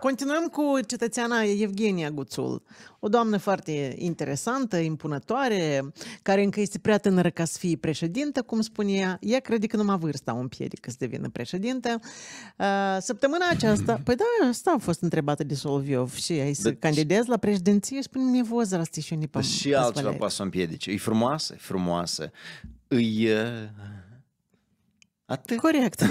Continuăm cu cetățeana Evgenia Guțul, o doamnă foarte interesantă, impunătoare, care încă este prea tânără ca să fie președintă, cum spune ea. Ea crede că numai vârsta o împiedică să devină președintă. Uh, săptămâna aceasta, păi da, asta a fost întrebată de Solviov și ai să da, candidezi la președinție, spune-mi возраст păi și pământ. Și altceva poate să o împiedice. E frumoasă, e frumoasă. E... Uh, atât. Corect.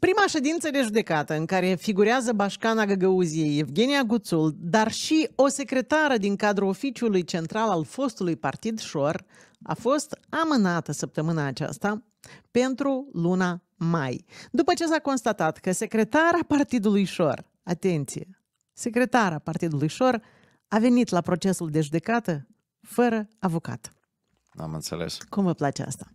Prima ședință de judecată în care figurează bașcana Găgăuziei Evgenia Guțul, dar și o secretară din cadrul oficiului central al fostului partid Șor, a fost amânată săptămâna aceasta pentru luna mai, după ce s-a constatat că secretara partidului Șor, atenție, secretara partidului Șor a venit la procesul de judecată fără avocat. Am înțeles. Cum vă place asta?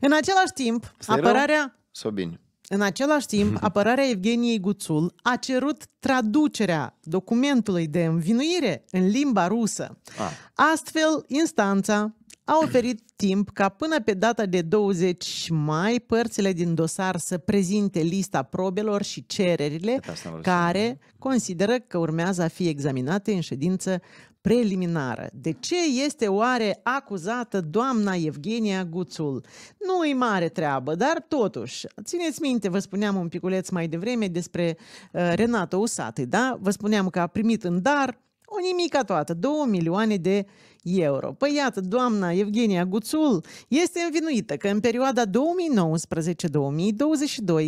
În același timp, Stai apărarea... Sobin. bine? În același timp, apărarea Evgeniei Guțul a cerut traducerea documentului de învinuire în limba rusă. Ah. Astfel, instanța a oferit timp ca până pe data de 20 mai părțile din dosar să prezinte lista probelor și cererile care consideră că urmează a fi examinate în ședință preliminară. De ce este oare acuzată doamna Evgenia Guțul? Nu e mare treabă, dar totuși, țineți minte, vă spuneam un piculeț mai devreme despre uh, Renato Usatei, da? Vă spuneam că a primit în dar o nimica toată, 2 milioane de euro. Păi iată, doamna Evgenia Guțul este învinuită că în perioada 2019-2022,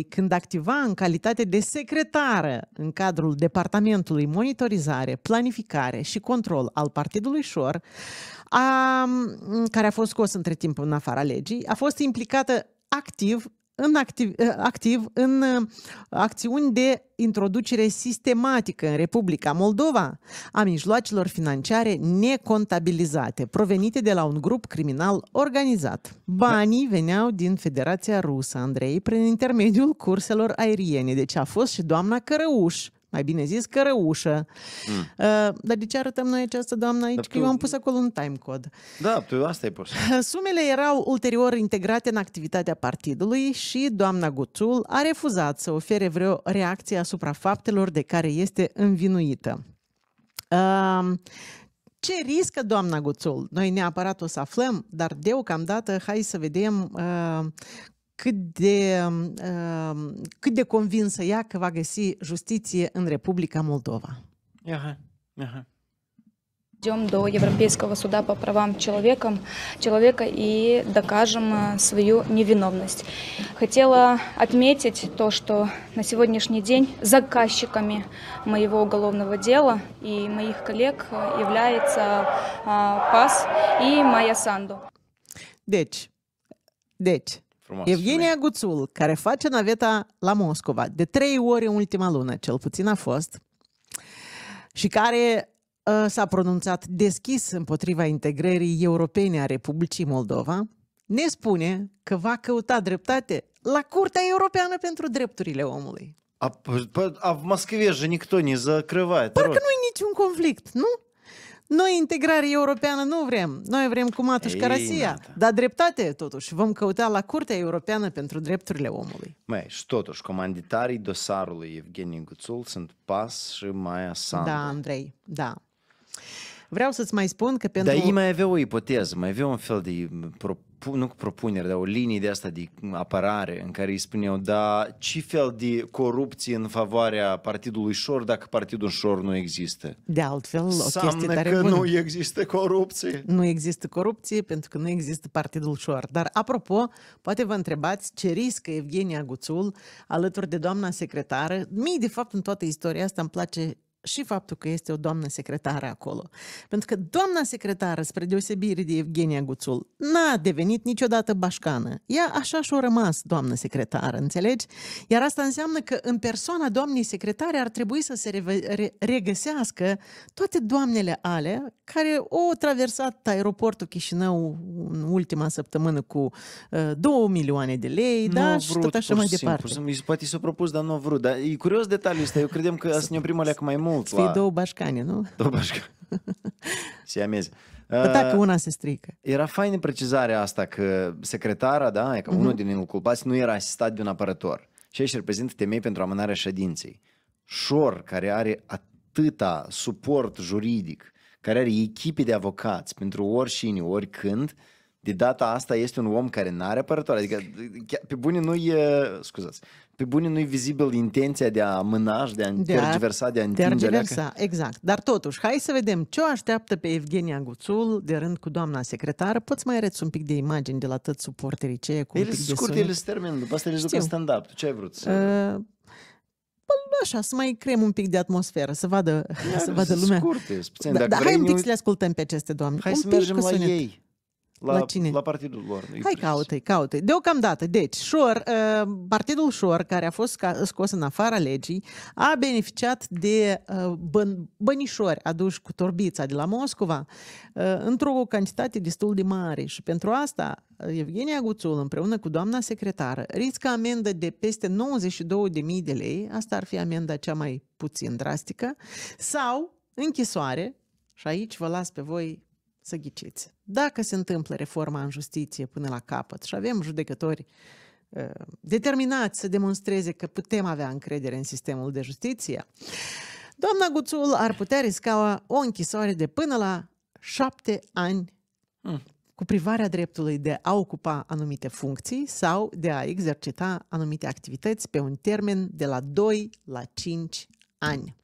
când activa în calitate de secretară în cadrul Departamentului Monitorizare, Planificare și Control al Partidului Șor, a, care a fost scos între timp în afara legii, a fost implicată activ în activ, ă, activ în ă, acțiuni de introducere sistematică în Republica Moldova a mijloacelor financiare necontabilizate, provenite de la un grup criminal organizat. Banii da. veneau din Federația Rusă, Andrei, prin intermediul curselor aeriene, deci a fost și doamna Cărăuș, mai bine zis, cărăușă. Mm. Uh, dar de ce arătăm noi această doamnă aici? Dar tu... Că eu am pus acolo un timecode. Da, tu asta ai pus. Sumele erau ulterior integrate în activitatea partidului și doamna Guțul a refuzat să ofere vreo reacție asupra faptelor de care este învinuită. Uh, ce riscă doamna Guțul? Noi neapărat o să aflăm, dar deocamdată hai să vedem uh, cât de, cât de convinsă ea că va găsi justiție în Republica Moldova. Aha, aha. Идем до Европейского суда по правам человека, человека и докажем а, свою невиновность. Хотела отметить то, что на сегодняшний день заказчиками моего уголовного дела и моих коллег а, является а, ПАС и Майя Санду. Дечь, дечь. Frumos. Evgenia frumos. Guțul, care face naveta la Moscova, de trei ori în ultima lună, cel puțin a fost, și care uh, s-a pronunțat deschis împotriva integrării europene a Republicii Moldova, ne spune că va căuta dreptate la Curtea Europeană pentru Drepturile Omului. A a, a, a, a, a, a, a, a, a, a, a, a, a, noi integrare europeană nu vrem. Noi vrem cu matușca Rusia, Dar dreptate totuși. Vom căuta la Curtea Europeană pentru Drepturile Omului. Mai, și totuși, comanditarii dosarului Evgenie Guțul sunt PAS și Maia Sandu. Da, Andrei, da. Vreau să-ți mai spun că pentru... Dar ei mai aveau o ipoteză, mai aveau un fel de propu- nu propunere, dar o linie de asta de apărare în care îi spune eu, da, ce fel de corupție în favoarea partidului Șor dacă partidul Șor nu există? De altfel, o Înseamnă chestie tare că bună. nu există corupție. Nu există corupție pentru că nu există partidul Șor. Dar, apropo, poate vă întrebați ce riscă Evgenia Guțul alături de doamna secretară. Mie, de fapt, în toată istoria asta îmi place și faptul că este o doamnă secretară acolo. Pentru că doamna secretară, spre deosebire de Evgenia Guțul, n-a devenit niciodată bașcană. Ea așa și-a rămas doamnă secretară, înțelegi? Iar asta înseamnă că în persoana doamnei secretare ar trebui să se regăsească toate doamnele ale care au traversat aeroportul Chișinău în ultima săptămână cu uh, 2 milioane de lei, da, vrut, și tot așa mai simplu. departe. Mi se poate s-a propus, dar nu a vrut. Dar e curios detaliul ăsta. Eu credem că asta ne oprim alea mai mult mult la... două bașcane, nu? Două bașcane. Siamezi. Bă, păi dacă uh, una se strică. Era faină precizarea asta că secretara, da, e că uh-huh. unul din inculpați nu era asistat de un apărător. Și aici reprezintă temei pentru amânarea ședinței. Șor, care are atâta suport juridic, care are echipe de avocați pentru oricine, oricând, de data asta este un om care nu are apărător. Adică, pe bune nu e, scuzați, pe bune nu e vizibil intenția de a mâna și de a tergiversa, de a întinge tergiversa, exact. Dar totuși, hai să vedem ce o așteaptă pe Evgenia Guțul de rând cu doamna secretară. Poți mai arăți un pic de imagini de la tăți suporterii ce cu el un păi, scurt, el se termină, după asta le duc în stand-up. Ce ai vrut să... Uh, bă, păi, așa, să mai creăm un pic de atmosferă, să vadă, să vadă lumea. Scurte, da, dar da, hai un pic să le ascultăm pe aceste doamne. Hai un să mergem la sunet. ei. La, la cine? La partidul lor. Hai caută-i, caută-i. Deocamdată, deci, Șor, uh, partidul Șor, care a fost scos în afara legii, a beneficiat de uh, bân, bănișori aduși cu torbița de la Moscova uh, într-o cantitate destul de mare și pentru asta uh, Evgenia Guțul împreună cu doamna secretară riscă amendă de peste 92.000 de lei, asta ar fi amenda cea mai puțin drastică, sau închisoare, și aici vă las pe voi să ghiciți. Dacă se întâmplă reforma în justiție până la capăt și avem judecători uh, determinați să demonstreze că putem avea încredere în sistemul de justiție, doamna Guțul ar putea risca o închisoare de până la șapte ani hmm. cu privarea dreptului de a ocupa anumite funcții sau de a exercita anumite activități pe un termen de la 2 la 5 ani.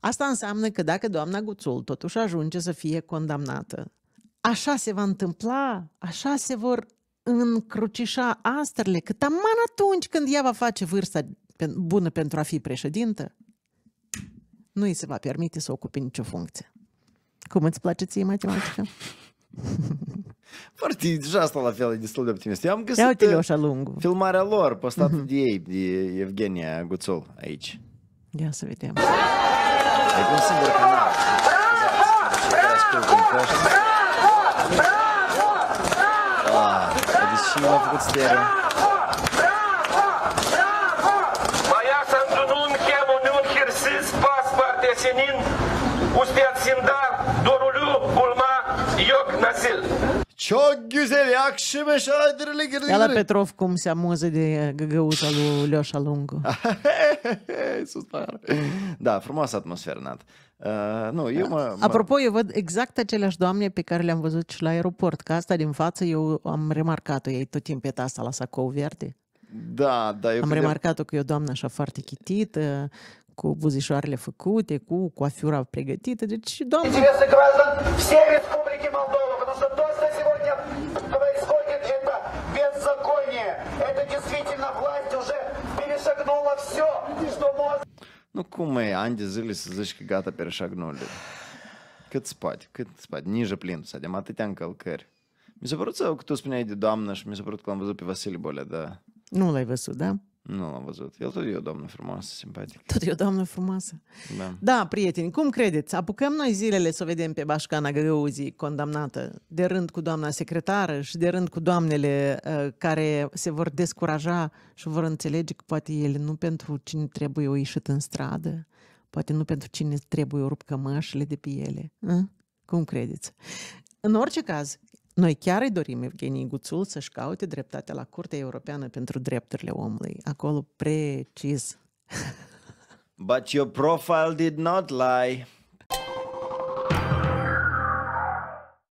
Asta înseamnă că dacă doamna Guțul totuși ajunge să fie condamnată, așa se va întâmpla, așa se vor încrucișa astrele, că taman atunci când ea va face vârsta bună pentru a fi președintă, nu îi se va permite să ocupe nicio funcție. Cum îți place ție matematică? Foarte, deja asta la fel e destul de optimist. Eu am găsit Ia uh, filmarea lor postată mhm. de ei, de Evgenia Guțul aici. Ia să vedem. Bravo! Bravo! Bravo! Bravo! Ah, é Bravo! Bravo! Bravo! Bravo! Bravo! Bravo Çok güzel. Yakışmış. Aydırılı girdi. Ia la Petrov cum se amuză de găgăuța lui Leoșa Lungu. Sus Da, frumoasă atmosferă, Nat. Uh, nu, eu mă, mă... Apropo, eu văd exact aceleași doamne pe care le-am văzut și la aeroport, că asta din față eu am remarcat-o, ei tot timpul pe asta la sacou verde. Da, da, eu Am credeam... remarcat-o că e o doamnă așa foarte chitită, cu buzișoarele făcute, cu coafura pregătită, deci, doamne... Ну, deci, cum e, ani de zile să zici că gata, перешагнули. Cât se poate, cât se poate, nici plinul de atâtea încălcări. Mi s-a părut că tu spuneai de doamnă și mi s-a părut că l-am văzut pe Vasile Bolea, da. Nu l-ai văzut, da? Nu l-am văzut. El tot e o doamnă frumoasă, simpatică. Tot e o doamnă frumoasă. Da. da, prieteni, cum credeți? Apucăm noi zilele să o vedem pe Bașcana Găuzi condamnată, de rând cu doamna secretară și de rând cu doamnele uh, care se vor descuraja și vor înțelege că poate ele nu pentru cine trebuie o ieșit în stradă, poate nu pentru cine trebuie o rup cămășile de pe ele. A? Ă? Cum credeți? În orice caz, noi chiar îi dorim Evgenii Guțul să-și caute dreptatea la Curtea Europeană pentru Drepturile Omului. Acolo precis. But your profile did not lie.